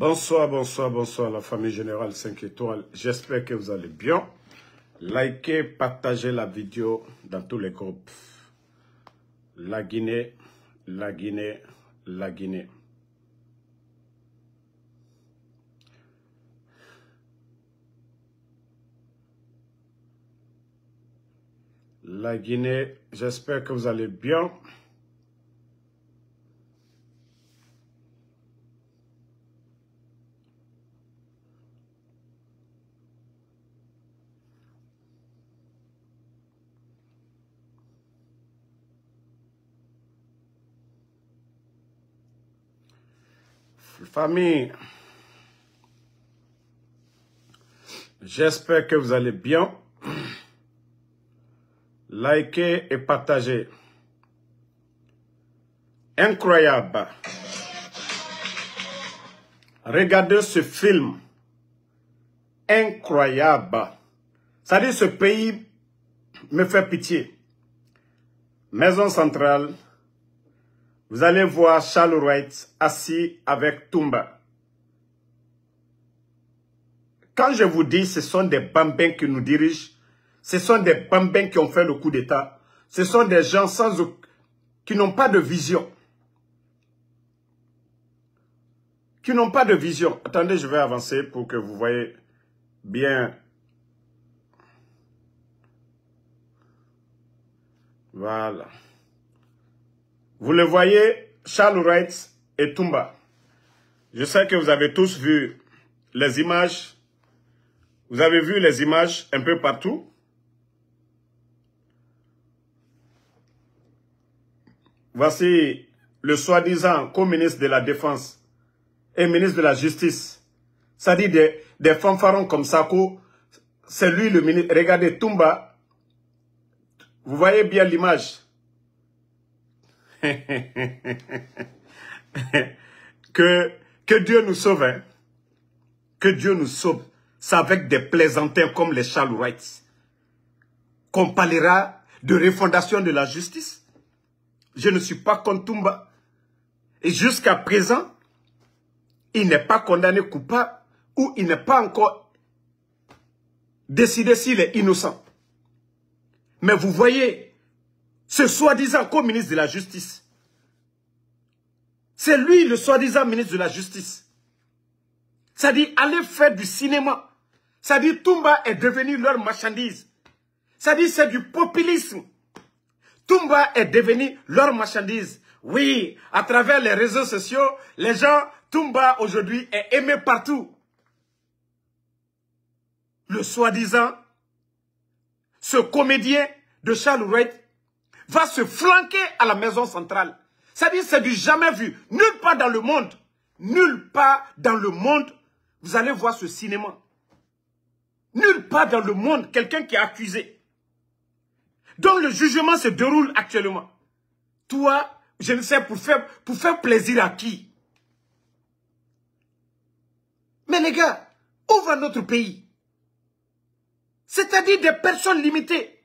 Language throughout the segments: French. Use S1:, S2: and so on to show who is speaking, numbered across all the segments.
S1: Bonsoir, bonsoir, bonsoir la famille Générale 5 étoiles. J'espère que vous allez bien. Likez, partagez la vidéo dans tous les groupes. La Guinée, la Guinée, la Guinée. La Guinée, j'espère que vous allez bien. Famille, j'espère que vous allez bien. Likez et partagez. Incroyable. Regardez ce film. Incroyable. Ça dit, ce pays me fait pitié. Maison centrale, vous allez voir Charles Wright assis avec Toumba. Quand je vous dis ce sont des bambins qui nous dirigent, ce sont des bambins qui ont fait le coup d'État, ce sont des gens sans, qui n'ont pas de vision. Qui n'ont pas de vision. Attendez, je vais avancer pour que vous voyez bien. Voilà. Vous le voyez, Charles Wright et Tumba. Je sais que vous avez tous vu les images. Vous avez vu les images un peu partout. Voici le soi-disant co-ministre de la Défense et ministre de la Justice. Ça dit des, fanfarons comme Sako. C'est lui le ministre. Regardez Tumba. Vous voyez bien l'image. que, que Dieu nous sauve. Hein. Que Dieu nous sauve. C'est avec des plaisantins comme les Charles Wright qu'on parlera de refondation de la justice. Je ne suis pas contre Et jusqu'à présent, il n'est pas condamné coupable ou il n'est pas encore décidé s'il est innocent. Mais vous voyez, ce soi-disant co-ministre de la Justice. C'est lui le soi-disant ministre de la Justice. Ça dit, allez faire du cinéma. Ça dit, Tumba est devenu leur marchandise. Ça dit, c'est du populisme. Tumba est devenu leur marchandise. Oui, à travers les réseaux sociaux, les gens, Tumba aujourd'hui est aimé partout. Le soi-disant, ce comédien de Charles Wright va se flanquer à la maison centrale. C'est-à-dire, c'est du jamais vu. Nulle part dans le monde, nulle part dans le monde, vous allez voir ce cinéma. Nulle part dans le monde, quelqu'un qui est accusé. Donc le jugement se déroule actuellement. Toi, je ne sais, pour faire, pour faire plaisir à qui Mais les gars, où va notre pays C'est-à-dire des personnes limitées.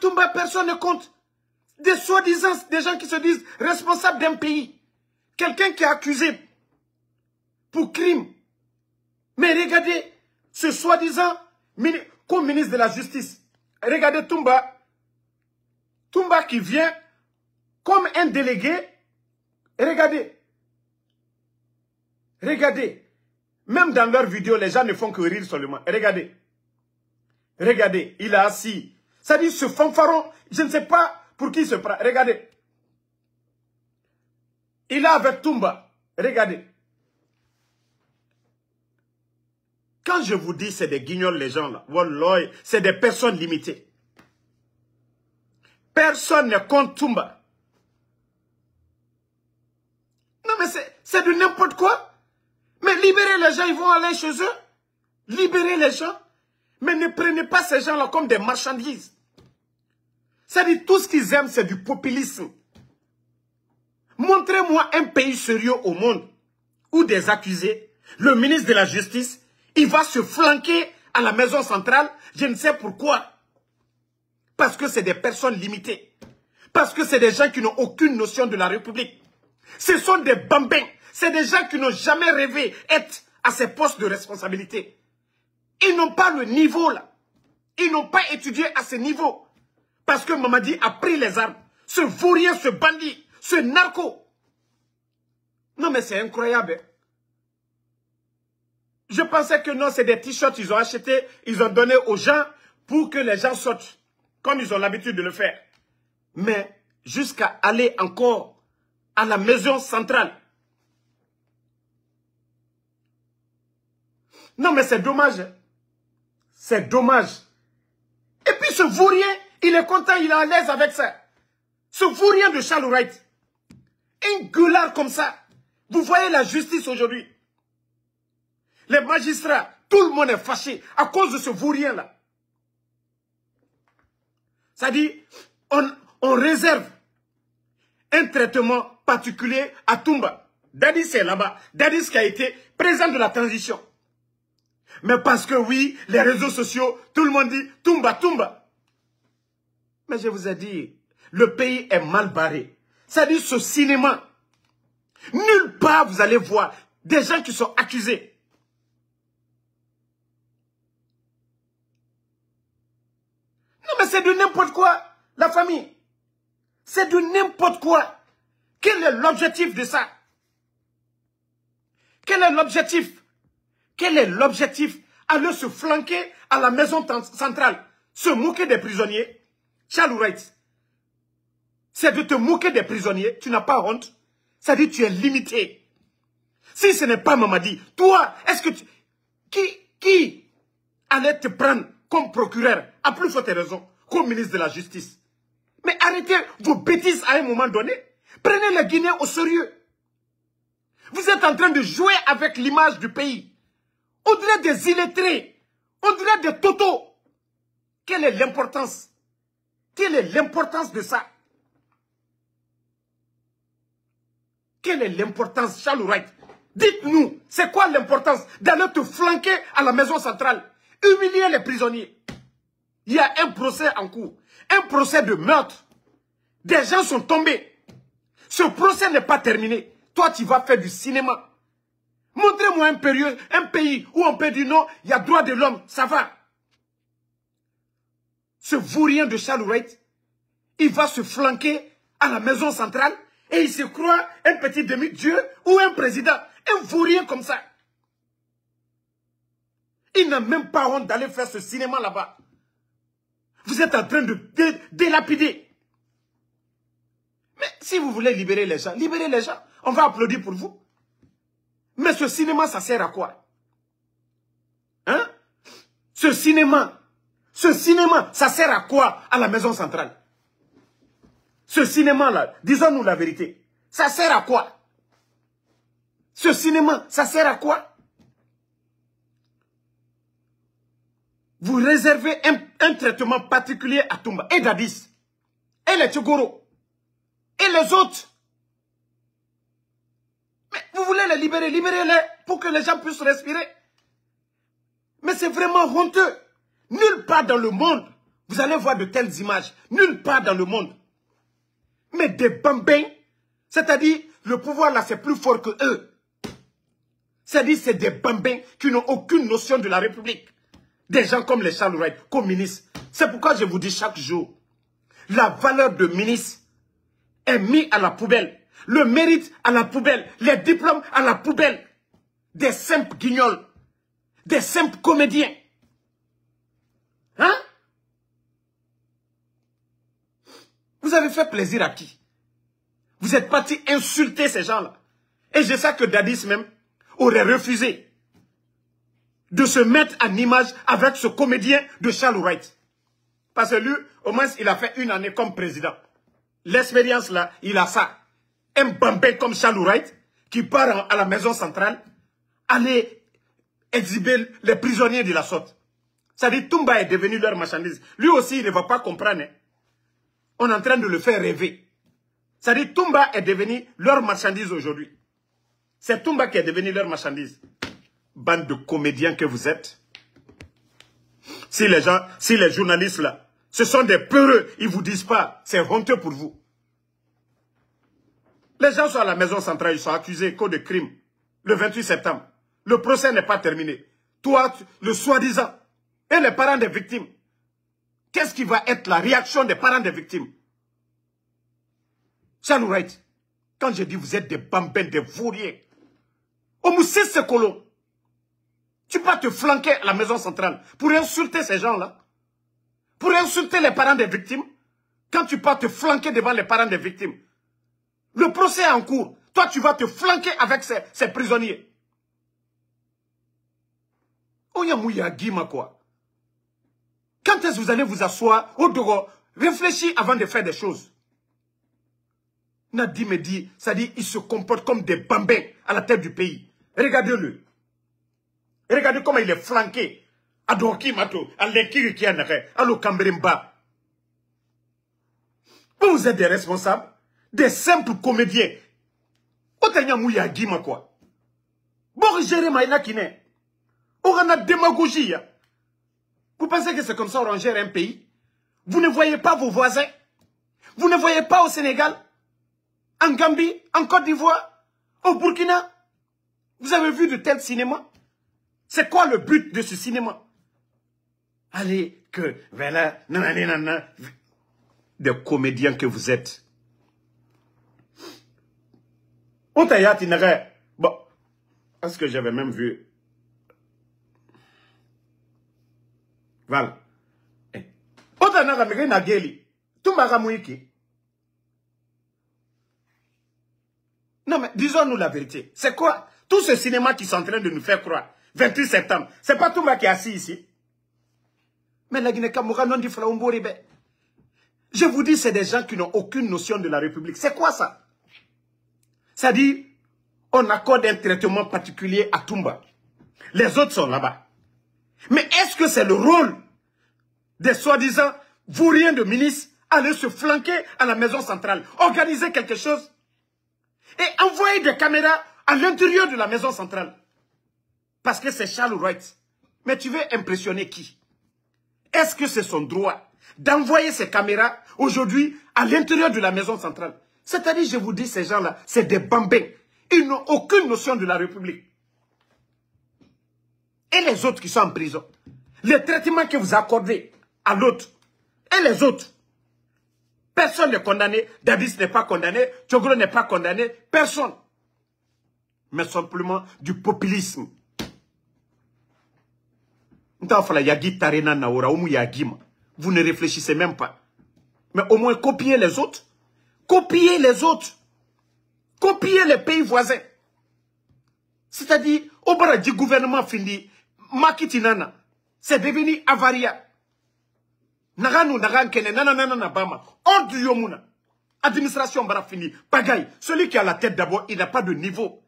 S1: Toumba, personne ne compte. Des soi-disant, des gens qui se disent responsables d'un pays. Quelqu'un qui est accusé pour crime. Mais regardez, ce soi-disant comme ministre de la Justice. Regardez Toumba. Toumba qui vient comme un délégué. Regardez. Regardez. Même dans leurs vidéos, les gens ne font que rire seulement. Regardez. Regardez, il est assis c'est-à-dire ce fanfaron, je ne sais pas pour qui il se prend. Regardez. Il est avec Toumba. Regardez. Quand je vous dis c'est des guignols, les gens là, c'est des personnes limitées. Personne ne compte Toumba. Non mais c'est de n'importe quoi. Mais libérez les gens, ils vont aller chez eux. Libérez les gens. Mais ne prenez pas ces gens-là comme des marchandises cest dit, tout ce qu'ils aiment, c'est du populisme. Montrez-moi un pays sérieux au monde où des accusés, le ministre de la Justice, il va se flanquer à la maison centrale, je ne sais pourquoi. Parce que c'est des personnes limitées. Parce que c'est des gens qui n'ont aucune notion de la République. Ce sont des bambins. C'est des gens qui n'ont jamais rêvé être à ces postes de responsabilité. Ils n'ont pas le niveau là. Ils n'ont pas étudié à ce niveau. Parce que Mamadi a pris les armes. Ce fourrier, ce bandit, ce narco. Non mais c'est incroyable. Hein. Je pensais que non, c'est des t-shirts qu'ils ont achetés, ils ont donné aux gens pour que les gens sortent. Comme ils ont l'habitude de le faire. Mais jusqu'à aller encore à la maison centrale. Non mais c'est dommage. Hein. C'est dommage. Et puis ce fourrier. Il est content, il est à l'aise avec ça. Ce rien de Charles Wright. Un gueulard comme ça. Vous voyez la justice aujourd'hui. Les magistrats, tout le monde est fâché à cause de ce rien là Ça dit, on, réserve un traitement particulier à Toumba. Daddy c'est là-bas. Dadis qui a été président de la transition. Mais parce que oui, les réseaux sociaux, tout le monde dit Toumba, Toumba. Mais je vous ai dit, le pays est mal barré. C'est-à-dire ce cinéma. Nulle part vous allez voir des gens qui sont accusés. Non mais c'est de n'importe quoi, la famille. C'est de n'importe quoi. Quel est l'objectif de ça Quel est l'objectif Quel est l'objectif Aller se flanquer à la maison centrale, se moquer des prisonniers, Charles Wright, c'est de te moquer des prisonniers, tu n'as pas honte. Ça dit tu es limité. Si ce n'est pas Mamadi, toi, est-ce que tu... Qui, qui allait te prendre comme procureur, à plus forte raison, comme ministre de la Justice Mais arrêtez vos bêtises à un moment donné. Prenez les Guinée au sérieux. Vous êtes en train de jouer avec l'image du pays. au dirait des illettrés. au dirait des totos. Quelle est l'importance quelle est l'importance de ça Quelle est l'importance, Charles Wright Dites-nous, c'est quoi l'importance d'aller te flanquer à la maison centrale, humilier les prisonniers Il y a un procès en cours, un procès de meurtre. Des gens sont tombés. Ce procès n'est pas terminé. Toi, tu vas faire du cinéma. Montrez-moi un, un pays où on peut dire non, il y a droit de l'homme, ça va ce vaurien de Charles Wright, il va se flanquer à la maison centrale et il se croit un petit demi-dieu ou un président. Un vaurien comme ça. Il n'a même pas honte d'aller faire ce cinéma là-bas. Vous êtes en train de délapider. Mais si vous voulez libérer les gens, libérez les gens. On va applaudir pour vous. Mais ce cinéma, ça sert à quoi Hein Ce cinéma, ce cinéma, ça sert à quoi à la maison centrale Ce cinéma-là, disons-nous la vérité, ça sert à quoi Ce cinéma, ça sert à quoi Vous réservez un, traitement particulier à Toumba et Dadis, et les Tchogoro, et les autres. Mais vous voulez les libérer, libérez-les pour que les gens puissent respirer. Mais c'est vraiment honteux. Nulle part dans le monde, vous allez voir de telles images. Nulle part dans le monde. Mais des bambins, c'est-à-dire, le pouvoir là, c'est plus fort que eux. C'est-à-dire, c'est des bambins qui n'ont aucune notion de la République. Des gens comme les Charles Wright, comme C'est pourquoi je vous dis chaque jour, la valeur de ministre est mise à la poubelle. Le mérite à la poubelle. Les diplômes à la poubelle. Des simples guignols. Des simples comédiens. Hein? Vous avez fait plaisir à qui Vous êtes parti insulter ces gens-là. Et je sais que Dadis même aurait refusé de se mettre en image avec ce comédien de Charles Wright. Parce que lui, au moins, il a fait une année comme président. L'expérience là, il a ça. Un bambin comme Charles Wright, qui part à la maison centrale, aller exhiber les prisonniers de la sorte. Ça dit, Tumba est devenu leur marchandise. Lui aussi, il ne va pas comprendre. On est en train de le faire rêver. Ça dit, Tumba est devenu leur marchandise aujourd'hui. C'est Tumba qui est devenu leur marchandise. Bande de comédiens que vous êtes. Si les gens, si les journalistes là, ce sont des peureux, ils ne vous disent pas, c'est honteux pour vous. Les gens sont à la maison centrale, ils sont accusés de crime. Le 28 septembre, le procès n'est pas terminé. Toi, le soi-disant et les parents des victimes, qu'est-ce qui va être la réaction des parents des victimes Sean quand je dis vous êtes des bambins, des fourriers, au Moussé Sekolo, tu peux te flanquer à la maison centrale pour insulter ces gens-là, pour insulter les parents des victimes, quand tu peux te flanquer devant les parents des victimes. Le procès est en cours. Toi, tu vas te flanquer avec ces, ces prisonniers. mouillé à Guima quoi quand est-ce que vous allez vous asseoir au dehors Réfléchis avant de faire des choses. Nadim me dit, ça dit, il se comporte comme des bambins à la tête du pays. Regardez-le. Regardez comment il est flanqué. Adonki Mato, Alenkiri Kianare, à Kamberimba. Vous êtes des responsables, des simples comédiens. a Mouya Gima quoi. Bon, Jérémy Nakine. On a démagogie. Hein. Vous pensez que c'est comme ça on gère un pays Vous ne voyez pas vos voisins Vous ne voyez pas au Sénégal En Gambie En Côte d'Ivoire Au Burkina Vous avez vu de tels cinémas C'est quoi le but de ce cinéma Allez, que... Voilà, nanana, des comédiens que vous êtes. Bon, est-ce que j'avais même vu Eh. na non mais disons-nous la vérité c'est quoi tout ce cinéma qui sont en train de nous faire croire 28 septembre c'est pas Toumba qui est assis ici mais la Guinée Kamoura non dit ben. je vous dis c'est des gens qui n'ont aucune notion de la République c'est quoi ça c'est-à-dire on accorde un traitement particulier à Toumba les autres sont là-bas mais est-ce que c'est le rôle des soi-disant vauriens de ministres aller se flanquer à la maison centrale, organiser quelque chose et envoyer des caméras à l'intérieur de la maison centrale Parce que c'est Charles Wright. Mais tu veux impressionner qui Est-ce que c'est son droit d'envoyer ces caméras aujourd'hui à l'intérieur de la maison centrale C'est-à-dire, je vous dis, ces gens-là, c'est des bambins. Ils n'ont aucune notion de la République et les autres qui sont en prison, le traitement que vous accordez à l'autre et les autres, personne n'est condamné, Davis n'est pas condamné, Tchogro n'est pas condamné, personne. Mais simplement du populisme. Vous ne réfléchissez même pas. Mais au moins copiez les autres. Copiez les autres. Copiez les pays voisins. C'est-à-dire, au bras du gouvernement fini, nana, c'est devenu avaria naganu nagan kene nana na bama du yomuna administration bara fini pagaille celui qui a la tête d'abord il n'a pas de niveau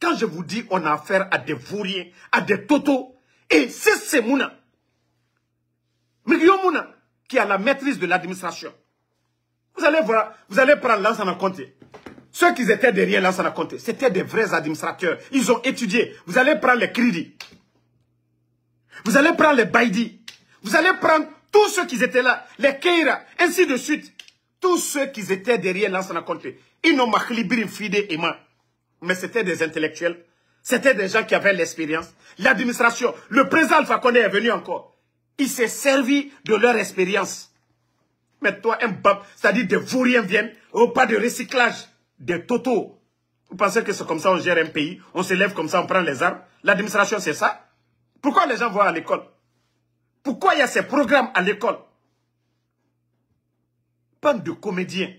S1: quand je vous dis on a affaire à des vauriens à des totos et c'est ce mouna yomuna qui a la maîtrise de l'administration vous allez voir vous allez prendre l'ensemble n'a compte ceux qui étaient derrière l'ensemble n'a compte c'était des vrais administrateurs ils ont étudié vous allez prendre les crédits vous allez prendre les Baïdi. Vous allez prendre tous ceux qui étaient là, les Keira, ainsi de suite. Tous ceux qui étaient derrière Lansana Conte. Ils n'ont fidé et ma. Mais c'était des intellectuels. C'était des gens qui avaient l'expérience. L'administration, le président Alpha est venu encore. Il s'est servi de leur expérience. Mais toi, un bap, c'est-à-dire des rien viennent au pas de recyclage des totaux. Vous pensez que c'est comme ça on gère un pays On se lève comme ça, on prend les armes L'administration, c'est ça pourquoi les gens vont à l'école Pourquoi il y a ces programmes à l'école Bande de comédiens.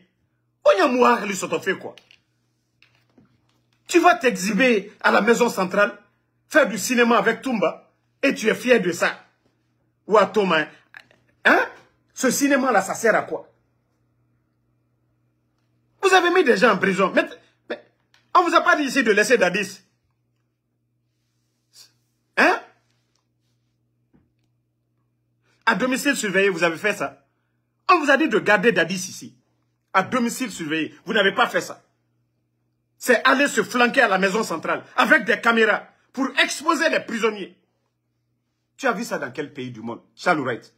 S1: On y a quoi Tu vas t'exhiber à la maison centrale, faire du cinéma avec Toumba, et tu es fier de ça. Ou à Thomas. Hein, hein? Ce cinéma-là, ça sert à quoi Vous avez mis des gens en prison. Mais, on ne vous a pas dit ici de laisser Dadis. À domicile surveillé, vous avez fait ça. On vous a dit de garder Dadis ici. À domicile surveillé, vous n'avez pas fait ça. C'est aller se flanquer à la maison centrale avec des caméras pour exposer les prisonniers. Tu as vu ça dans quel pays du monde Charles Wright.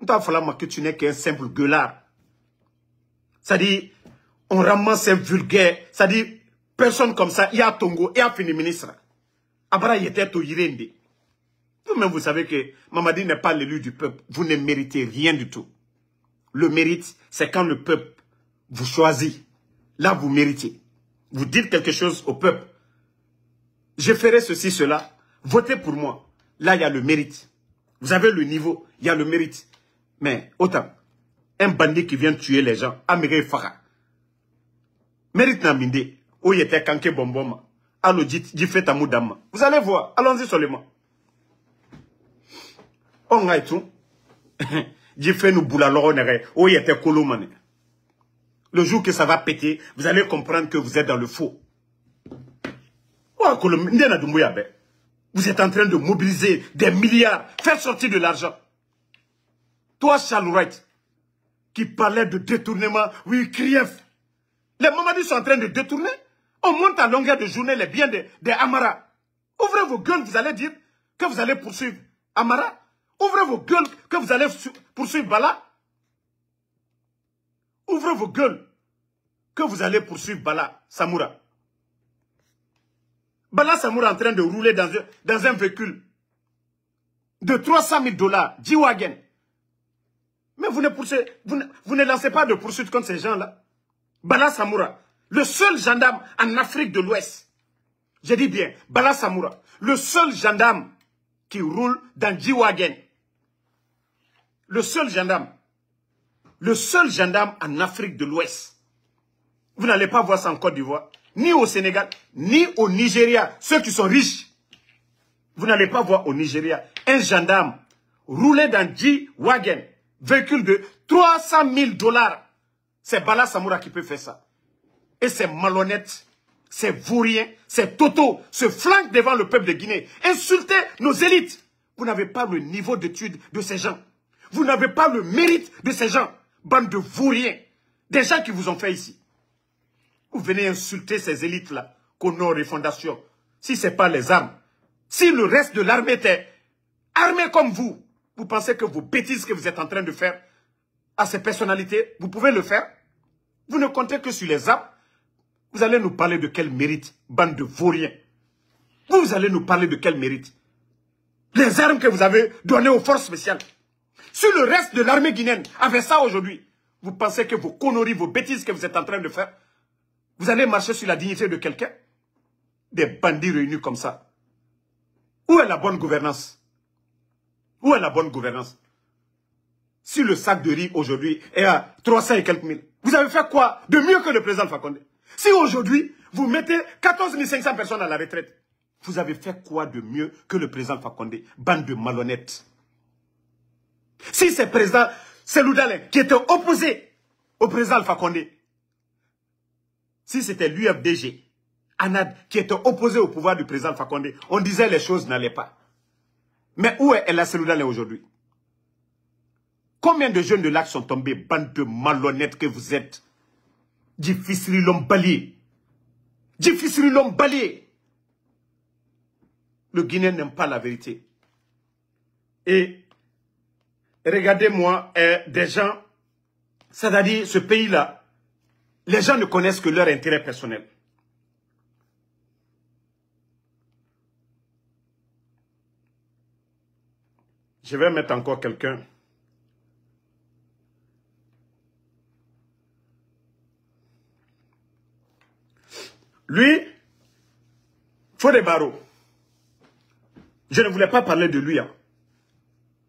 S1: Il t'a fallu que tu n'es qu'un simple gueulard. cest à on ramasse un vulgaire. Ça dit personne comme ça, il y a Tongo, il y a Fini Ministre. Abra, était au Irende. Vous-même, vous savez que Mamadi n'est pas l'élu du peuple. Vous ne méritez rien du tout. Le mérite, c'est quand le peuple vous choisit. Là, vous méritez. Vous dites quelque chose au peuple. Je ferai ceci, cela. Votez pour moi. Là, il y a le mérite. Vous avez le niveau, il y a le mérite. Mais autant, un bandit qui vient tuer les gens, Amiré Farah. Mérite Naminde, où il était Kanke Bomboma. Allo, dit, fait Vous allez voir, allons-y seulement on tout j'ai fait nous boula il colomane le jour que ça va péter vous allez comprendre que vous êtes dans le faux oh, vous êtes en train de mobiliser des milliards faire sortir de l'argent toi Charles Wright qui parlait de détournement oui crief les mamadis sont en train de détourner on monte à longueur de journée les biens des Amara ouvrez vos gueules vous allez dire que vous allez poursuivre Amara Ouvrez vos gueules que vous allez poursuivre Bala. Ouvrez vos gueules que vous allez poursuivre Bala Samoura. Bala Samoura en train de rouler dans un, dans un véhicule de 300 000 dollars, g Mais vous ne, vous, ne, lancez pas de poursuite contre ces gens-là. Bala Samoura, le seul gendarme en Afrique de l'Ouest, j'ai dit bien, Bala Samoura, le seul gendarme qui roule dans g le seul gendarme, le seul gendarme en Afrique de l'Ouest. Vous n'allez pas voir ça en Côte d'Ivoire, ni au Sénégal, ni au Nigeria, ceux qui sont riches. Vous n'allez pas voir au Nigeria un gendarme roulé dans 10 wagons, véhicule de 300 000 dollars. C'est Bala Samoura qui peut faire ça. Et c'est malhonnête, c'est vaurien, c'est toto, se flanque devant le peuple de Guinée. Insultez nos élites. Vous n'avez pas le niveau d'étude de ces gens. Vous n'avez pas le mérite de ces gens, bande de vauriens, des gens qui vous ont fait ici. Vous venez insulter ces élites-là, qu'on et Fondation. si ce n'est pas les armes. Si le reste de l'armée était armé comme vous, vous pensez que vos bêtises que vous êtes en train de faire à ces personnalités, vous pouvez le faire Vous ne comptez que sur les armes Vous allez nous parler de quel mérite, bande de vauriens Vous allez nous parler de quel mérite Les armes que vous avez données aux forces spéciales sur le reste de l'armée guinéenne, avait ça aujourd'hui, vous pensez que vos conneries, vos bêtises que vous êtes en train de faire, vous allez marcher sur la dignité de quelqu'un Des bandits réunis comme ça. Où est la bonne gouvernance Où est la bonne gouvernance Si le sac de riz aujourd'hui est à 300 et quelques mille, vous avez fait quoi de mieux que le président Fakonde Si aujourd'hui, vous mettez 14 500 personnes à la retraite, vous avez fait quoi de mieux que le président Fakonde Bande de malhonnêtes si c'est président Seloudalek qui était opposé au président Alpha si c'était l'UFDG, Anad, qui était opposé au pouvoir du président Alpha on disait les choses n'allaient pas. Mais où est Ella Seloudalek aujourd'hui Combien de jeunes de l'axe sont tombés, bande de malhonnêtes que vous êtes Difficile l'homme Difficile l'homme Le Guinéen n'aime pas la vérité. Et regardez-moi, euh, des gens, c'est-à-dire ce pays-là, les gens ne connaissent que leur intérêt personnel. Je vais mettre encore quelqu'un. Lui, faut des barreaux. Je ne voulais pas parler de lui. Hein.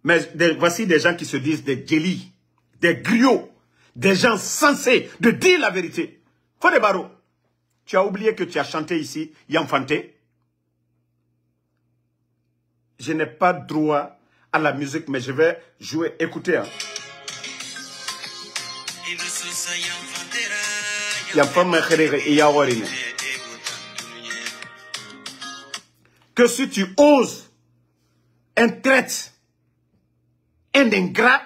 S1: Mais voici des gens qui se disent des jelly, des griots, des gens censés de dire la vérité. des barreaux tu as oublié que tu as chanté ici, Yanfanté. Je n'ai pas droit à la musique, mais je vais jouer. Écoutez. Hein. Que si tu oses un traite un ingrat,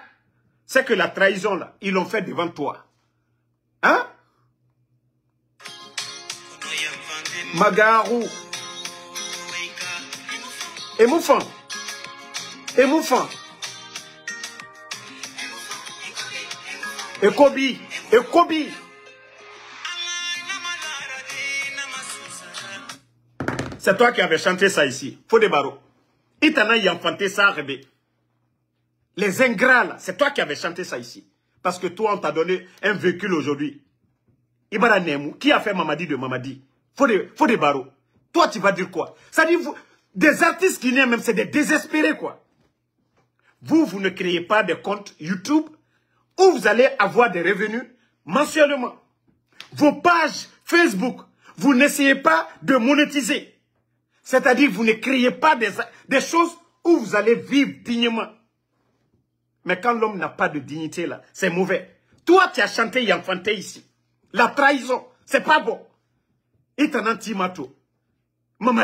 S1: c'est que la trahison, là, ils l'ont fait devant toi. Hein Magarou. émouvant, émouvant, Ekobi. Ekobi. C'est toi qui avais chanté ça ici. Faut des barreaux. Il t'en a enfanté ça, rebe. Les ingrats, c'est toi qui avais chanté ça ici. Parce que toi, on t'a donné un véhicule aujourd'hui. Ibara qui a fait Mamadi de Mamadi Faut des, faut des barreaux. Toi, tu vas dire quoi Ça dit, vous, des artistes qui même, c'est des désespérés, quoi. Vous, vous ne créez pas de comptes YouTube où vous allez avoir des revenus mensuellement. Vos pages Facebook, vous n'essayez pas de monétiser. C'est-à-dire, vous ne créez pas des, des choses où vous allez vivre dignement. Mais quand l'homme n'a pas de dignité, là, c'est mauvais. Toi, tu as chanté et enfanté ici. La trahison, c'est pas bon. Et un anti-mato.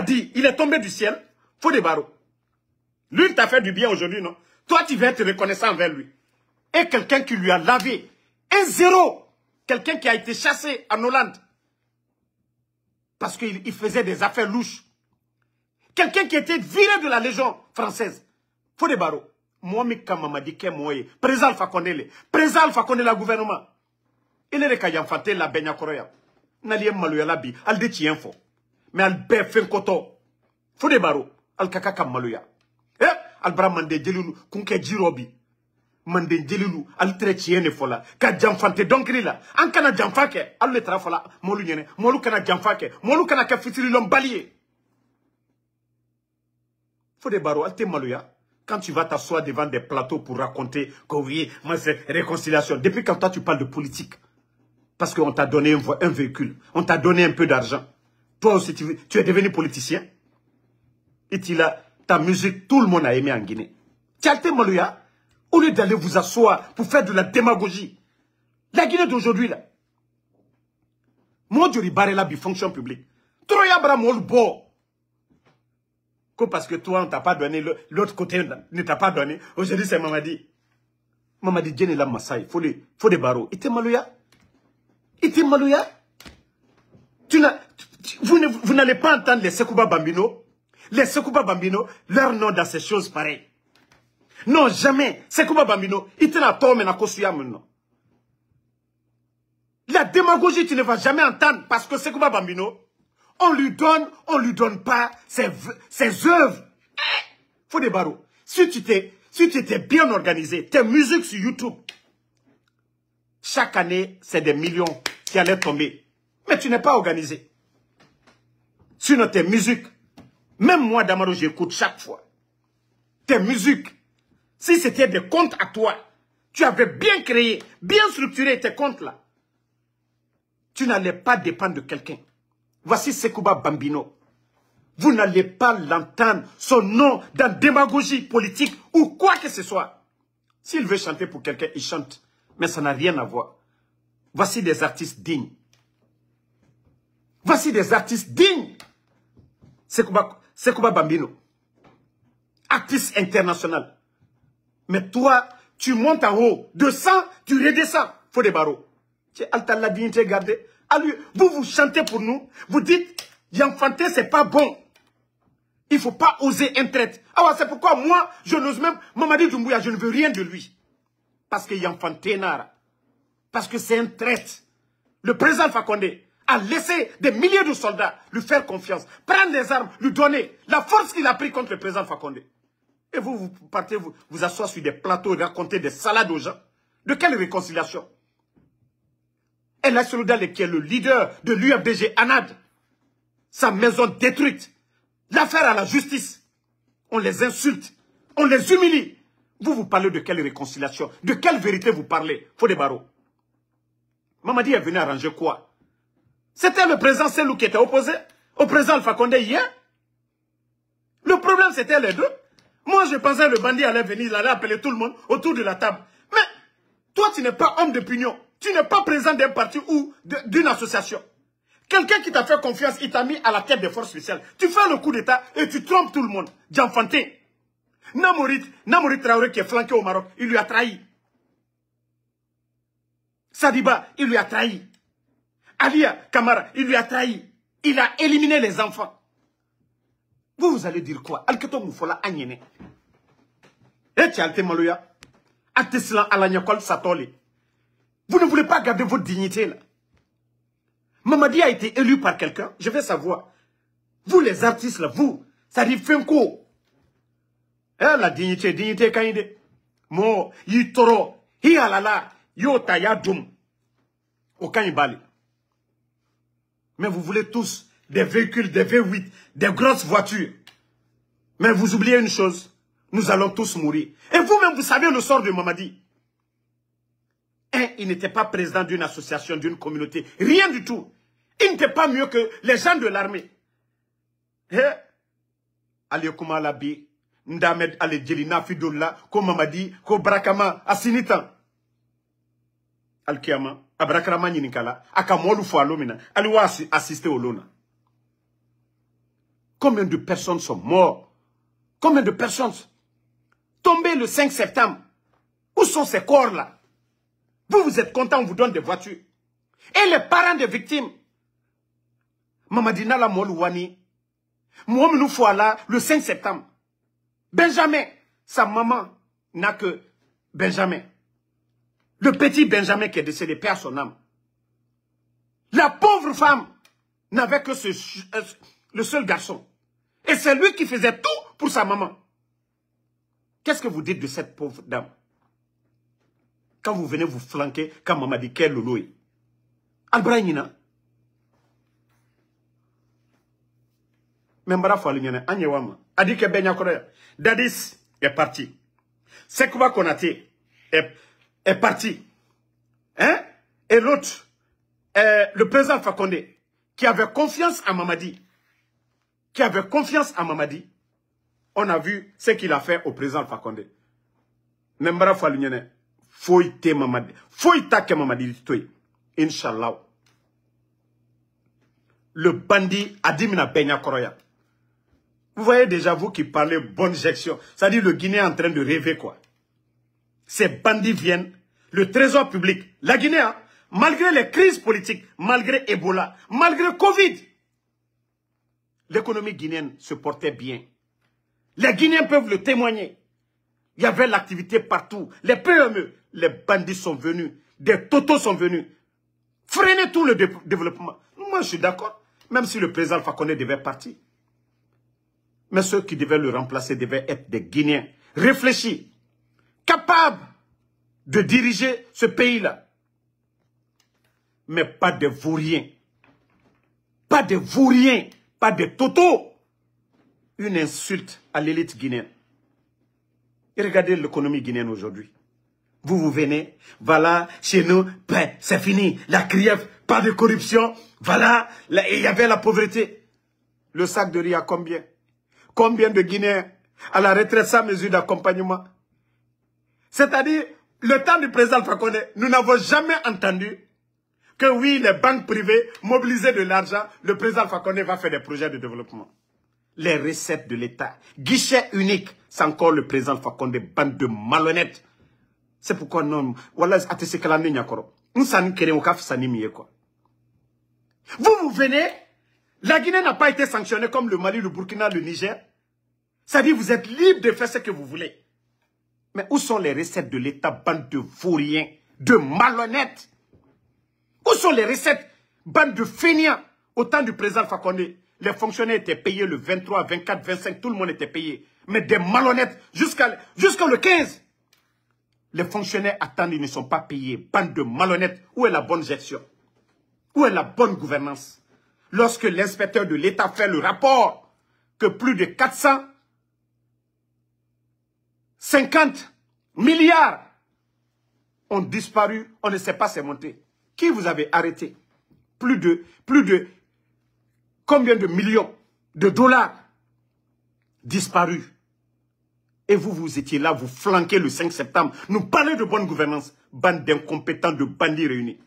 S1: dit, il est tombé du ciel. Faut des barreaux. Lui, t'a fait du bien aujourd'hui, non Toi, tu veux être reconnaissant envers lui. Et quelqu'un qui lui a lavé. Un zéro. Quelqu'un qui a été chassé en Hollande. Parce qu'il faisait des affaires louches. Quelqu'un qui était viré de la Légion française. Faut des barreaux. mɔgɔ min kama ma di kɛ mɔgɔ ye président alpha kɔnde le président alpha kɔnde la gouvernement ele eh? de ka yanfa tɛ labɛn ɲakɔrɔ yan n'ale ye maloyala bi ale de tiɲɛ fɔ mɛ ale bɛɛ fɛn kɔtɔ fo de b'a dɔn ale ka kan ka maloya ɛ eh? alibara manden jelilu kunkɛ ji rɔ bi manden jelilu ale tɛrɛ tiɲɛ de fɔ la ka janfa tɛ dɔnkili la an kana janfa kɛ ale de taara fɔ la mɔlu ɲɛnɛ mɔlu kana janfa kɛ mɔlu kana kɛ fitirilɔnbali ye fo de b'a dɔn ale tɛ maloya Quand tu vas t'asseoir devant des plateaux pour raconter que voyez, moi c'est réconciliation. Depuis quand toi tu parles de politique Parce qu'on t'a donné un, véhicule, on t'a donné un peu d'argent. Toi aussi, tu, es devenu politicien. Et tu as ta musique, tout le monde a aimé en Guinée. Tchalte Malouya, au lieu d'aller vous asseoir pour faire de la démagogie, la Guinée d'aujourd'hui là, mon Dieu, barrer la fonction publique. Troya Bramol parce que toi, on ne t'a pas donné, l'autre côté ne t'a pas donné. Aujourd'hui, c'est Mamadi. Mamadi dit, est la Maasai. Faut, les, faut des barreaux. il était malouya il était malouya tu tu, Vous n'allez pas entendre les Sekouba Bambino. Les Sekouba Bambino, leur nom dans ces choses pareilles. Non, jamais. Sekouba Bambino, il te n'a pas na kosuya maintenant. La démagogie, tu ne vas jamais entendre parce que Sekouba Bambino, on lui donne, on lui donne pas ses, ses œuvres. Faut des barreaux. Si tu t'es, si tu étais bien organisé, tes musiques sur YouTube, chaque année, c'est des millions qui allaient tomber. Mais tu n'es pas organisé. Sinon, tes musiques, même moi, Damaro, j'écoute chaque fois. Tes musiques, si c'était des comptes à toi, tu avais bien créé, bien structuré tes comptes là. Tu n'allais pas dépendre de quelqu'un. Voici Sekouba Bambino. Vous n'allez pas l'entendre, son nom, dans démagogie politique ou quoi que ce soit. S'il veut chanter pour quelqu'un, il chante. Mais ça n'a rien à voir. Voici des artistes dignes. Voici des artistes dignes. Sekouba, Bambino. Artiste international. Mais toi, tu montes en haut. De sang tu redescends. Faut des barreaux. Tu as la dignité gardée. Vous, vous chantez pour nous. Vous dites, enfanter, c'est pas bon. Il faut pas oser un traite. Alors, ah c'est pourquoi moi, je n'ose même, Mamadi Doumbouya, je ne veux rien de lui. Parce que n'a Nara. Parce que c'est un traite. Le président Fakonde a laissé des milliers de soldats lui faire confiance, prendre des armes, lui donner la force qu'il a prise contre le président Fakonde. Et vous, vous partez, vous, vous asseoir sur des plateaux et raconter des salades aux gens. De quelle réconciliation et là qui est le leader de l'UFDG Anad, sa maison détruite, l'affaire à la justice, on les insulte, on les humilie. Vous, vous parlez de quelle réconciliation De quelle vérité vous parlez Faut des barreaux. Mamadi est venu arranger quoi C'était le président Selou qui était opposé au président Fakonde hier. Le problème, c'était les deux. Moi, je pensais que le bandit allait venir, il allait appeler tout le monde autour de la table. Mais toi, tu n'es pas homme d'opinion. Tu n'es pas présent d'un parti ou d'une association. Quelqu'un qui t'a fait confiance, il t'a mis à la tête des forces spéciales. Tu fais le coup d'État et tu trompes tout le monde. Djanfanté. Namorit, Namorit Traoré qui est flanqué au Maroc, il lui a trahi. Sadiba, il lui a trahi. Alia Kamara, il lui a trahi. Il a éliminé les enfants. Vous, vous allez dire quoi Alketo Moufola agnéné. Et eh, tu as Alanyakol Satoli. Vous ne voulez pas garder votre dignité là. Mamadi a été élu par quelqu'un, je vais savoir. Vous les artistes là, vous, ça dit Femko. Hein, eh, la dignité, dignité est. Mo, yitoro, hialala, yota yadum. Aucun bali. Mais vous voulez tous des véhicules, des V8, des grosses voitures. Mais vous oubliez une chose, nous allons tous mourir. Et vous-même, vous savez le sort de Mamadi il n'était pas président d'une association, d'une communauté, rien du tout. Il n'était pas mieux que les gens de l'armée. Eh? Ndamed Combien de personnes sont mortes Combien de personnes tombées le 5 septembre Où sont ces corps-là vous, vous êtes content, on vous donne des voitures. Et les parents des victimes. Mamadina la Molouani. le 5 septembre. Benjamin, sa maman n'a que Benjamin. Le petit Benjamin qui est décédé, père son âme. La pauvre femme n'avait que euh, ce, le seul garçon. Et c'est lui qui faisait tout pour sa maman. Qu'est-ce que vous dites de cette pauvre dame quand vous venez vous flanquer, quand Mamadi Ké Loloé. Albra l'union, Membra a Anyewama, Adike Korea. Dadis est parti. Sekouba Konate est, est parti. Hein? Et l'autre, euh, le président Fakonde, qui avait confiance à Mamadi, qui avait confiance à Mamadi, on a vu ce qu'il a fait au président Fakonde. Membra l'union foyi le bandit a dit vous voyez déjà vous qui parlez bonne gestion c'est à dire le Guinée est en train de rêver quoi ces bandits viennent le trésor public la Guinée hein, malgré les crises politiques malgré Ebola malgré Covid l'économie guinéenne se portait bien les Guinéens peuvent le témoigner il y avait l'activité partout les PME les bandits sont venus, des totos sont venus. Freiner tout le développement. Moi, je suis d'accord, même si le président Fakone devait partir. Mais ceux qui devaient le remplacer devaient être des Guinéens réfléchis, capables de diriger ce pays-là. Mais pas des rien Pas des vauriens, pas des totos. Une insulte à l'élite guinéenne. Et regardez l'économie guinéenne aujourd'hui. Vous, vous venez, voilà, chez nous, ben, c'est fini. La Kriev, pas de corruption, voilà, Et il y avait la pauvreté. Le sac de riz à combien Combien de Guinéens à la retraite sans mesure d'accompagnement C'est-à-dire, le temps du président Fakonde, nous n'avons jamais entendu que oui, les banques privées mobilisaient de l'argent, le président Fakonde va faire des projets de développement. Les recettes de l'État, guichet unique, c'est encore le président Fakonde, bande de malhonnêtes. C'est pourquoi non. Voilà, à te Nous s'en quoi. Vous, vous venez, la Guinée n'a pas été sanctionnée comme le Mali, le Burkina, le Niger. Ça dit, dire vous êtes libre de faire ce que vous voulez. Mais où sont les recettes de l'État, bande de vauriens, de malhonnêtes Où sont les recettes, bande de fainéants Au temps du président Fakonde, les fonctionnaires étaient payés le 23, 24, 25, tout le monde était payé. Mais des malhonnêtes, jusqu'à jusqu le 15, les fonctionnaires attendent, ils ne sont pas payés. Bande de malhonnêtes. Où est la bonne gestion Où est la bonne gouvernance Lorsque l'inspecteur de l'État fait le rapport que plus de 450 milliards ont disparu, on ne sait pas c'est monté. Qui vous avez arrêté Plus de, plus de, combien de millions de dollars disparus et vous, vous étiez là, vous flanquez le 5 septembre. Nous parlez de bonne gouvernance. Bande d'incompétents, de bandits réunis.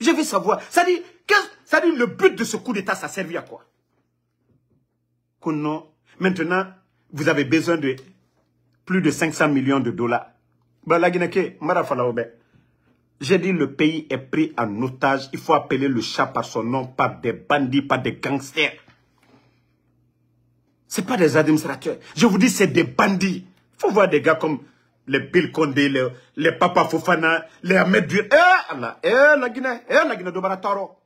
S1: Je veux savoir. Ça dit, ça le but de ce coup d'État, ça servi à quoi Maintenant, vous avez besoin de plus de 500 millions de dollars. Bah, j'ai dit le pays est pris en otage. Il faut appeler le chat par son nom, pas des bandits, pas des gangsters. C'est pas des administrateurs. Je vous dis, c'est des bandits. Faut voir des gars comme les Bill les, Papa Fofana, les Ahmed Dur. Eh, la, eh, la Guinée, eh, la Guinée de Barataro.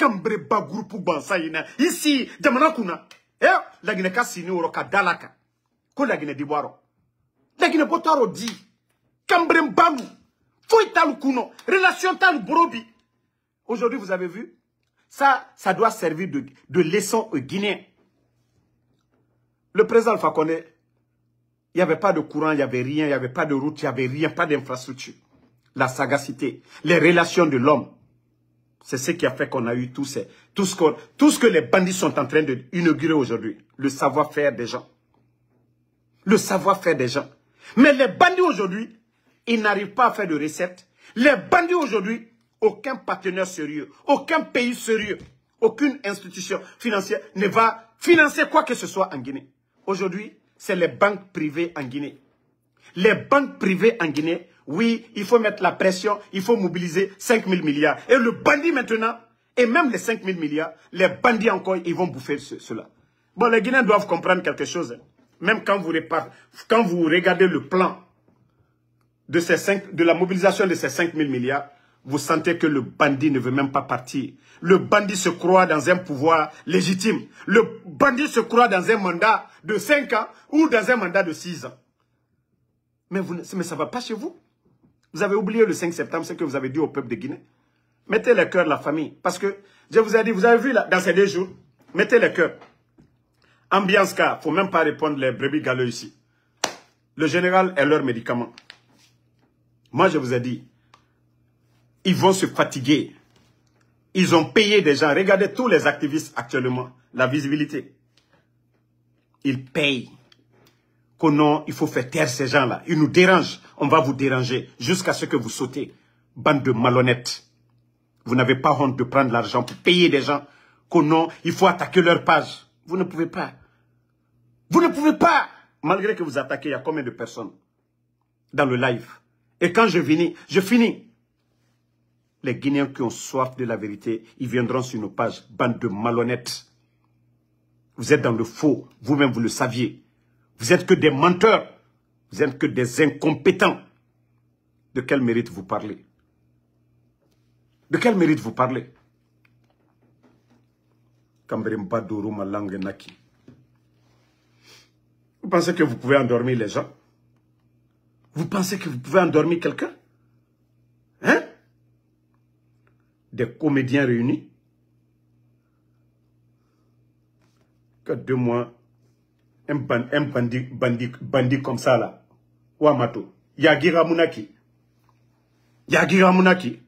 S1: Kambre Bagour Bansaïna. Ici, Manakuna. Eh, la Guinée Kassini, Roka Dalaka. Ko la Guinée Diboaro. La Guinée Botaro dit. Kambre Mbalou. Foy Talukuno. Relation Tal Brobi. Aujourd'hui, vous avez vu? Ça, ça doit servir de, de leçon aux Guinéens. Le président Alpha il n'y avait pas de courant, il n'y avait rien, il n'y avait pas de route, il n'y avait rien, pas d'infrastructure. La sagacité, les relations de l'homme, c'est ce qui a fait qu'on a eu tout, tout, ce que, tout ce que les bandits sont en train d'inaugurer aujourd'hui. Le savoir-faire des gens. Le savoir-faire des gens. Mais les bandits aujourd'hui, ils n'arrivent pas à faire de recettes. Les bandits aujourd'hui, aucun partenaire sérieux, aucun pays sérieux, aucune institution financière ne va financer quoi que ce soit en Guinée. Aujourd'hui, c'est les banques privées en Guinée. Les banques privées en Guinée, oui, il faut mettre la pression, il faut mobiliser 5 000 milliards. Et le bandit maintenant, et même les 5 000 milliards, les bandits encore, ils vont bouffer cela. Bon, les Guinéens doivent comprendre quelque chose. Hein. Même quand vous, regardez le plan de, de la mobilisation de ces 5 000 milliards, vous sentez que le bandit ne veut même pas partir. Le bandit se croit dans un pouvoir légitime. Le bandit se croit dans un mandat de 5 ans ou dans un mandat de 6 ans. Mais, vous, mais ça ne va pas chez vous. Vous avez oublié le 5 septembre, ce que vous avez dit au peuple de Guinée. Mettez le cœur la famille. Parce que je vous ai dit, vous avez vu dans ces deux jours, mettez le cœur. Ambiance car, il ne faut même pas répondre les brebis galeux ici. Le général est leur médicament. Moi, je vous ai dit, ils vont se fatiguer. Ils ont payé des gens. Regardez tous les activistes actuellement, la visibilité. Ils payent. Qu'on non, il faut faire taire ces gens-là. Ils nous dérangent. On va vous déranger jusqu'à ce que vous sautez. Bande de malhonnêtes. Vous n'avez pas honte de prendre l'argent pour payer des gens. Qu'on non, il faut attaquer leur page. Vous ne pouvez pas. Vous ne pouvez pas. Malgré que vous attaquez, il y a combien de personnes dans le live Et quand je finis, je finis les Guinéens qui ont soif de la vérité, ils viendront sur nos pages. Bande de malhonnêtes. Vous êtes dans le faux. Vous-même, vous le saviez. Vous êtes que des menteurs. Vous êtes que des incompétents. De quel mérite vous parlez De quel mérite vous parlez Vous pensez que vous pouvez endormir les gens Vous pensez que vous pouvez endormir quelqu'un des comédiens réunis que de moi, un, bandit, comme ça là, Wamato, Yagira Munaki, Yagira Munaki,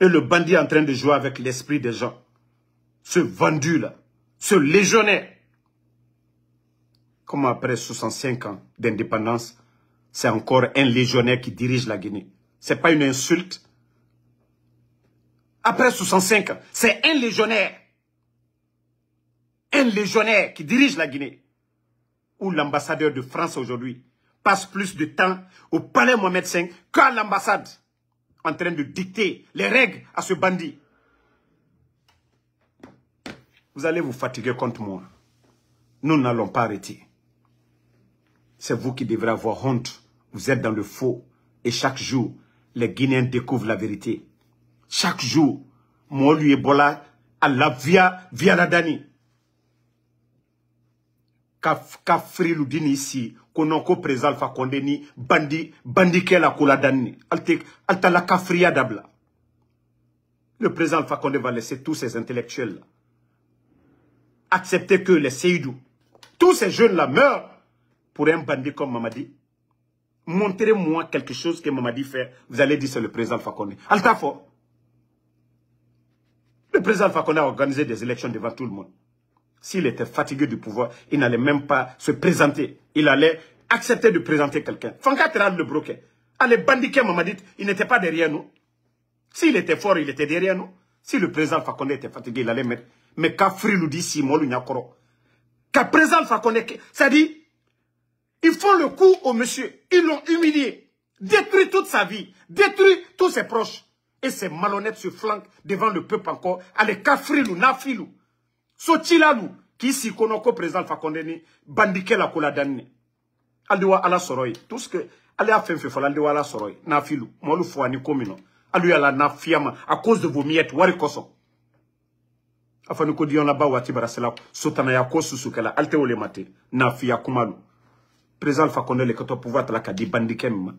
S1: et le bandit en train de jouer avec l'esprit des gens, ce vendu là, ce légionnaire, comme après 65 ans d'indépendance, c'est encore un légionnaire qui dirige la Guinée n'est pas une insulte. Après 65, c'est un légionnaire. Un légionnaire qui dirige la Guinée. Où l'ambassadeur de France aujourd'hui passe plus de temps au palais Mohamed V qu'à l'ambassade en train de dicter les règles à ce bandit. Vous allez vous fatiguer contre moi. Nous n'allons pas arrêter. C'est vous qui devrez avoir honte. Vous êtes dans le faux. Et chaque jour, les Guinéens découvrent la vérité. Chaque jour, moi, lui, Ebola, Allah, via, via la Dani. Kafri lu ici, Quand ko présal kondeni, bandi, bandi ke la dani. Alta la kafria dabla. Le président Fakonde va laisser tous ces intellectuels-là accepter que les Seydou, tous ces jeunes-là meurent pour un bandit comme Mamadi montrez-moi quelque chose que Mamadi fait. Vous allez dire c'est le président Fakonde. Altafo, le président Fakonde a organisé des élections devant tout le monde. S'il était fatigué du pouvoir, il n'allait même pas se présenter. Il allait accepter de présenter quelqu'un. Fankatera le broquet. Allez, bandiquer Mamadi, il n'était pas derrière nous. S'il était fort, il était derrière nous. Si le président Fakonde était fatigué, il allait mettre. Mais Kafri nous dit si Molou Nyakoro. Qu'à présent Fakonde, ça dit, ils font le coup au monsieur. Ils l'ont humilié. Détruit toute sa vie. Détruit tous ses proches. Et ces malhonnêtes se flanquent devant le peuple encore. Allez, kafrilou, nafilou. Sotilalou. Qui s'y connaît qu'au président Fakondeni. Bandike la Allez, Aldewa ala soroy. Tout ce que... Allez à fin allez Aldewa ala soroy. Nafilou. Moulou ni komino. Aldewa la nafiama. À cause de vos miettes. Warikoso. que kodiyon la ba watibara sotana ya kosu sukela. Alte ole mate. Nafia président Fakonde, le côté pouvoir la ka dibandi bandikem mema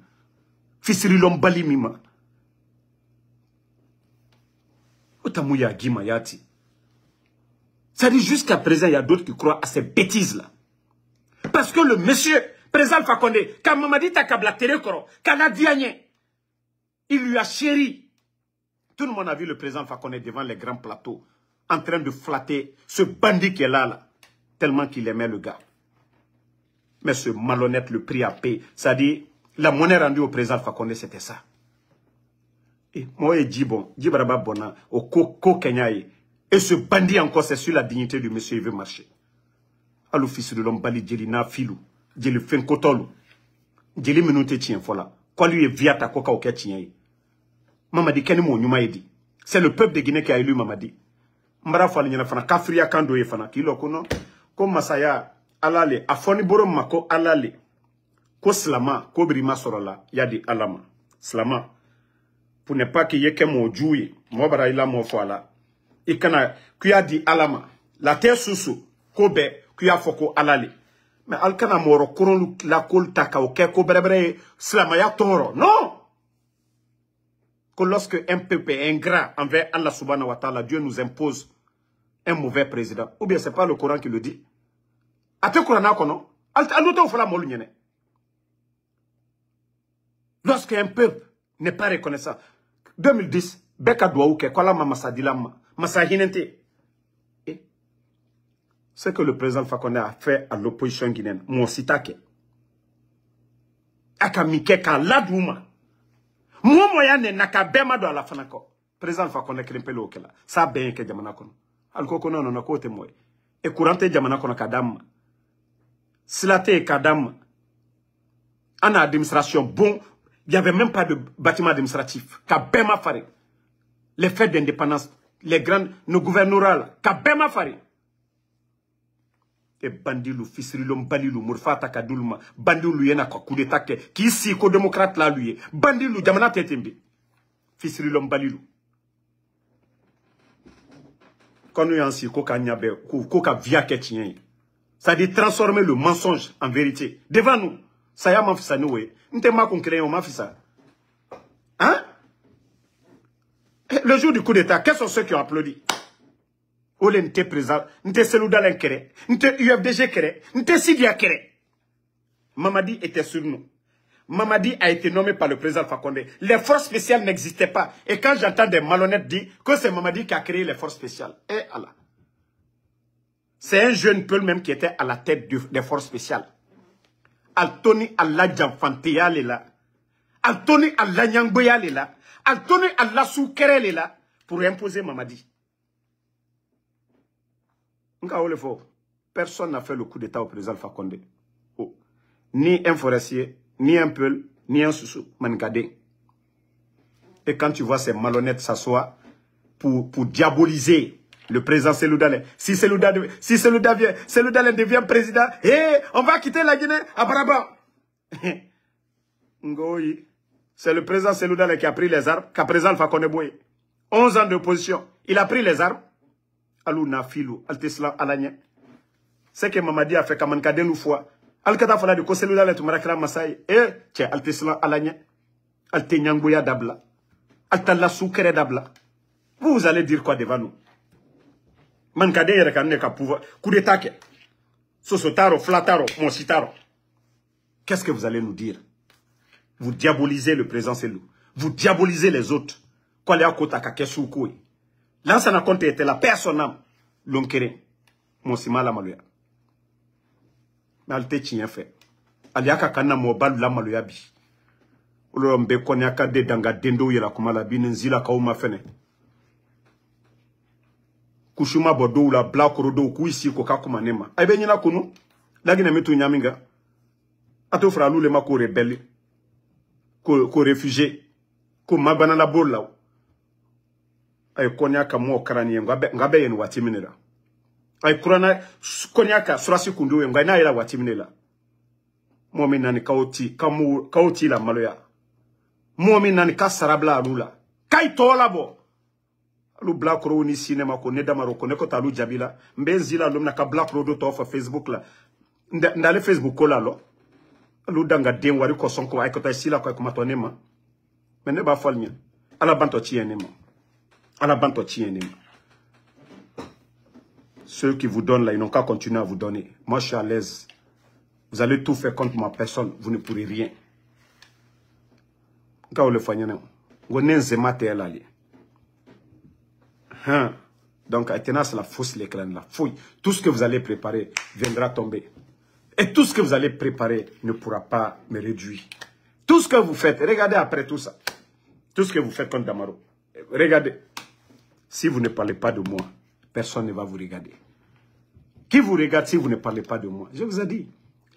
S1: fisiri lo mbali mima ça dit jusqu'à présent il y a d'autres qui croient à ces bêtises là parce que le monsieur président alpha konde quand mamadi takabla terekoro kanadianien il lui a chéri tout le monde a vu le président Fakonde devant les grands plateaux en train de flatter ce bandit qui est là tellement qu'il aimait le gars mais ce malhonnête le prix à payer. C'est-à-dire, la monnaie rendue au président Fakonde, c'était ça. Et moi, je dis bon, je dis bona, au Koko Kenyaï. Et ce bandit encore, c'est sur la dignité du monsieur, il veut À l'office de l'homme, Bali, Djelina, Filou, Djeli Fenkotolo, Djeli Menoute Tien, voilà. Quoi lui est via ta coca au Ketien. Eh? Mamadi m'a Numaïdi. Eh, c'est le peuple de Guinée qui a élu Mamadi. Mbara Falignana Fana, Kafria Kando Fana, Kilo Kono, comme Masaya, Alale, le a fɔniboro ma ko slama, le ko silama Yadi alama, slama. pour ne pas qu'il y ait que mon juu mo bara i mo fɔ a la i kana k'i y'a di ala ma latɛ susu ko bɛɛ k'i y'a fɔ ko kana mɔgɔrɔ koron k'o kɛ ko non que lorsque un peuple est ingrat envers Allah subhanahu wa ta'ala, Dieu nous impose un mauvais président. Ou bien c'est pas le Coran qui le dit. atekura na kono kɔnɔ a n'o t'o fɔla mɔlu ɲɛnɛ lorsque un peuple n'est pas reconnaissant 2010 beka ka duwawu kɛ ko ala ma masa dila ce que le président Fakonde a fait à l'opposition guinéenne mɔgɔ si t'a kɛ a ka min kɛ k'a ladi u ma mɔgɔ mɔgɔ y'a nɛna ka bɛɛ ma don a la fana kɔ président Fakonde kelen pe l'o kɛla s'a bɛɛ ye kɛ jamana kɔnɔ hali ko ko n'o nana k'o tɛ mɔgɔ ye e kuran tɛ jamana kɔnɔ ka d'a ma Cela était Kadam. En administration, bon, il n'y avait même pas de bâtiment administratif. Kabema fari. Les fêtes d'indépendance, les grandes, nos gouvernorales. Kabema fari. Et bandilu fisri balilu murfata ka bandilu yena ka kudeta kɛ k'i sigi ko démocrate là lui, bandilu jamana tɛ ten bi fisirilon balilu kanu yansi sigi ko ko ça dit transformer le mensonge en vérité. Devant nous, ça y a ça nous. Nous sommes m'a mafisa. Hein? Le jour du coup d'État, quels sont ceux qui ont applaudi? Oh, nous n'était présent, n'était Seloudalen nous n'était UFDG nous n'était Sidia Keré. Mamadi était sur nous. Mamadi a été nommé par le président Fakonde. Les forces spéciales n'existaient pas. Et quand j'entends des malhonnêtes dire que c'est Mamadi qui a créé les forces spéciales, eh Allah. C'est un jeune Peul même qui était à la tête des forces spéciales. Altoni Alla Djanfanteya est là. Altoni Allah est là. Altoni Allah Soukere est là. Pour imposer Mamadi. Personne n'a fait le coup d'état au président Fakonde. Oh. Ni un forestier, ni un Peul, ni un Soussou, Et quand tu vois ces malhonnêtes s'asseoir pour, pour diaboliser le président Selou Si Selou si vient, devient président, et eh, on va quitter la Guinée à Brabant. c'est le président Selou qui a pris les armes, qu'à présent Alpha 11 ans d'opposition, il a pris les armes. Alou Nafilou, Alteslan Alanya. Ce que Mamadi a fait Kamanka nous fois. Alkata Fala de Koselou Dale, Tumarakra Masai, et eh, tchè Alteslan Alanya. Alte Dabla. Al Soukere Dabla. Vous allez dire quoi devant nous mankade yɛrɛ ka ne ka pouvoir coup d'état t'a qu'est-ce que vous allez nous dire vous diabolisez le c'est nous. vous diabolisez les autres Quoi les akota ka kɛ su Lansana était la personne âme l'onkere la m'a lamaloya mais ale tɛ tiɲɛ fɛ ale y'a ka la bi ka de danga dendo yera yɛrɛ bi nzila zila kusuma bɔ dɔw la bilakoro dɔw k'u si ko ka kuma ne ma a bɛ ɲina kunu lagina mi t'u ɲami kan a t'o fara olu le ma k'o rebelle ko ko refuge ko mabanala b'o la a ye kɔnya ka mɔɔ kara ni ye nka bɛ yen waati min de la a ye kuranna kɔnya ka surasi kun do ye nka n'a yera waati min de la mɔɔ min nani k'aw ti k'aw t'i la maloya mɔɔ min nani ka sarabila alu la k'a yi tɔɔ labɔ black bilakorow ni cinéma, ko ne damaro ko ne ko talu jabila n be na ka black facebook la ndale facebook ko la alu danga den wari kɔsɔn ko ayi kɔta sila ko ayi kumatɔ ne ma mɛ b'a ala banto tiɲɛ ala banto tiɲɛ ma ceux qui vous donnent là, ils n'ont qu'à continuer à vous donner. Moi, je suis à l'aise. Vous allez tout faire contre ma personne. Vous ne pourrez rien. Quand on le fait, on ne Hein. Donc, c'est la fausse l'écran, la fouille. Tout ce que vous allez préparer viendra tomber. Et tout ce que vous allez préparer ne pourra pas me réduire. Tout ce que vous faites, regardez après tout ça. Tout ce que vous faites contre Damaro. Regardez. Si vous ne parlez pas de moi, personne ne va vous regarder. Qui vous regarde si vous ne parlez pas de moi Je vous ai dit,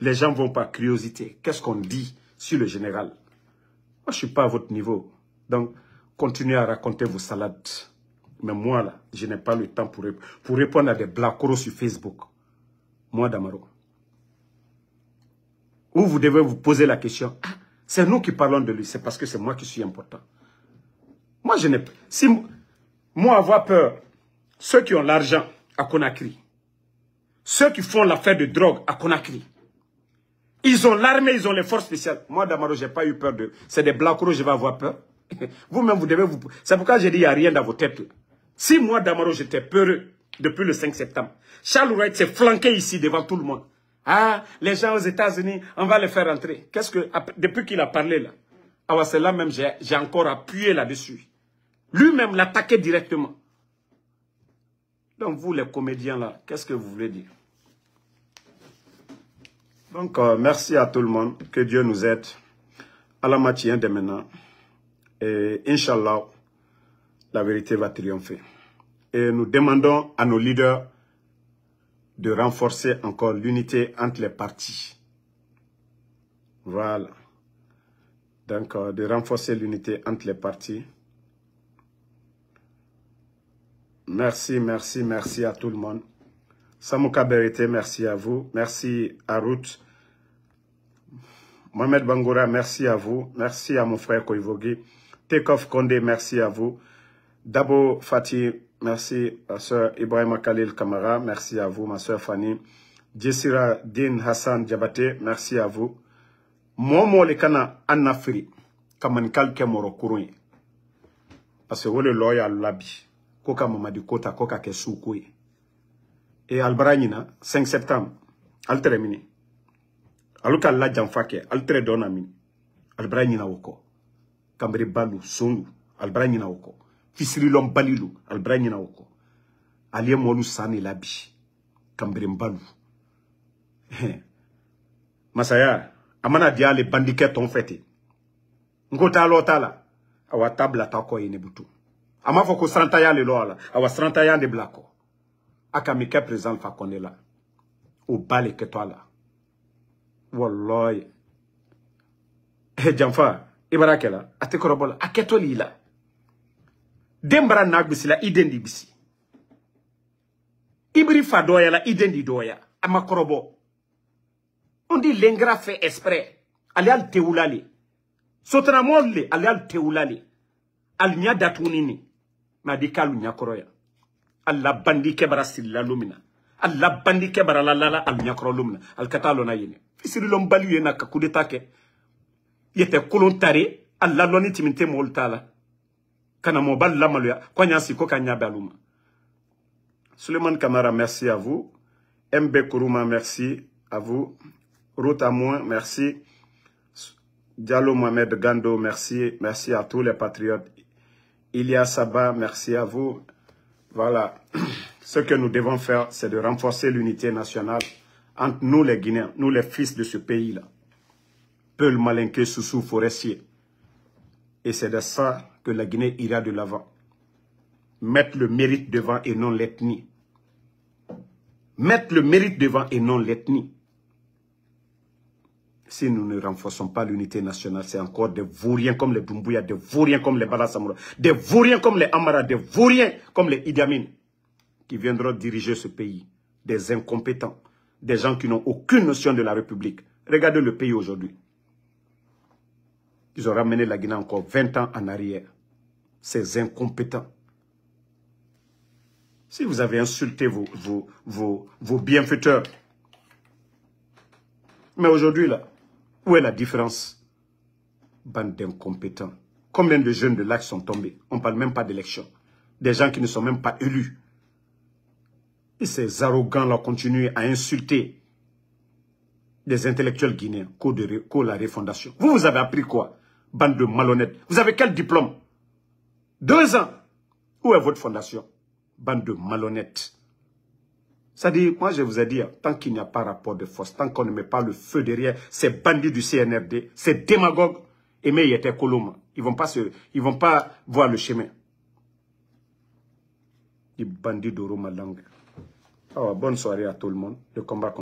S1: les gens vont par curiosité. Qu'est-ce qu'on dit sur le général Moi, je ne suis pas à votre niveau. Donc, continuez à raconter vos salades. Mais moi, là, je n'ai pas le temps pour, répondre à des blacoros sur Facebook. Moi, Damaro. Ou vous devez vous poser la question, ah, c'est nous qui parlons de lui, c'est parce que c'est moi qui suis important. Moi, je n'ai pas... Si, moi, avoir peur, ceux qui ont l'argent à Conakry, ceux qui font l'affaire de drogue à Conakry, ils ont l'armée, ils ont les forces spéciales. Moi, Damaro, je n'ai pas eu peur de... C'est des je vais avoir peur. Vous-même, vous devez vous... C'est pourquoi j'ai dit, il n'y a rien dans vos têtes. Si moi, Damaro, j'étais peureux depuis le 5 septembre, Charles Wright s'est flanqué ici devant tout le monde. Ah, les gens aux États-Unis, on va les faire entrer. Qu'est-ce que, depuis qu'il a parlé là, Alors c'est là même, j'ai encore appuyé là-dessus. Lui-même l'attaquait directement. Donc vous, les comédiens là, qu'est-ce que vous voulez dire Donc, euh, merci à tout le monde. Que Dieu nous aide. À la matinée de maintenant. Et Inch'Allah, la vérité va triompher. Et nous demandons à nos leaders de renforcer encore l'unité entre les partis. Voilà. Donc, euh, de renforcer l'unité entre les partis. Merci, merci, merci à tout le monde. Samouka Berete, merci à vous. Merci à Ruth. Mohamed Bangoura, merci à vous. Merci à mon frère Koivogi. Tekov Kondé, merci à vous. Dabo Fatih, merci à Sœur Ibrahim Khalil Kamara, merci à vous, ma Sœur Fanny. Jessira Din Hassan Diabate, merci à vous. Momo le kana anafri, kalke moro dit. Parce que le loyal labi, koka mamadi kota, koka ke Et Albaranina, 5 septembre, al mini. Aluka la janfake, Vous êtes woko. Kambri balu, sunu, Albaranina woko. kisirilibanli lo alibara ɲina o kɔ ale ye mɔlu san de la bi kanberenbalu masaya a mana di ale bandikɛ tɔn fɛ ten n ko t'a lɔ t'a la awa ta bila ta kɔ ye ne butu a m'a fɔ ko sirantanya le lɔ a la awa sirantanya de bila kɔ a ka min kɛ president fa kɔnde la o ba le kɛtɔ a la wallahi janfa i bara kɛla a tɛ kɔrɔbɔ la a kɛtɔ l'i la den bara na gbisila i den di gbisi i biri fa dɔɔyala i den di dɔɔya a ma kɔrɔbɔ on di lengra fait exprès ale al tewulale sotana molle ale al tewulale al nya datunini ma di kalu nya koroya alla bandi kebara silla lumina alla bandi kebara la la al nya koro lumina al katalo na yene fisiri lom balu yena ka coup d'état ke yete kolon tare alla loni timinte moltala kana kamara merci à vous mb merci à vous ruta merci diallo mohamed gando merci merci à tous les patriotes ilia saba merci à vous voilà ce que nous devons faire c'est de renforcer l'unité nationale entre nous les guinéens nous les fils de ce pays là Peul Malinke Soussou Forestier. Et c'est de ça que la Guinée ira de l'avant. Mettre le mérite devant et non l'ethnie. Mettre le mérite devant et non l'ethnie. Si nous ne renforçons pas l'unité nationale, c'est encore des vauriens comme les Bumbuya, des vauriens comme les Balasamoura, des vauriens comme les Amara, des vauriens comme les Idiamine qui viendront diriger ce pays. Des incompétents, des gens qui n'ont aucune notion de la République. Regardez le pays aujourd'hui. Ils ont ramené la Guinée encore 20 ans en arrière ces incompétents. Si vous avez insulté vos, vos, vos, bienfaiteurs, mais aujourd'hui, là, où est la différence Bande d'incompétents. Combien de jeunes de là sont tombés On ne parle même pas d'élection. Des gens qui ne sont même pas élus. Et ces arrogants-là continuent à insulter des intellectuels guinéens de la refondation. Vous, vous avez appris quoi Bande de malhonnêtes. Vous avez quel diplôme deux ans. Où est votre fondation Bande de malhonnêtes. cest à moi je vous ai dit, tant qu'il n'y a pas rapport de force, tant qu'on ne met pas le feu derrière ces bandits du CNRD, ces démagogues, et mais ils étaient Ils vont pas vont pas voir le chemin. Les bandits de Roma langue. Ah, bonne soirée à tout le monde. Le combat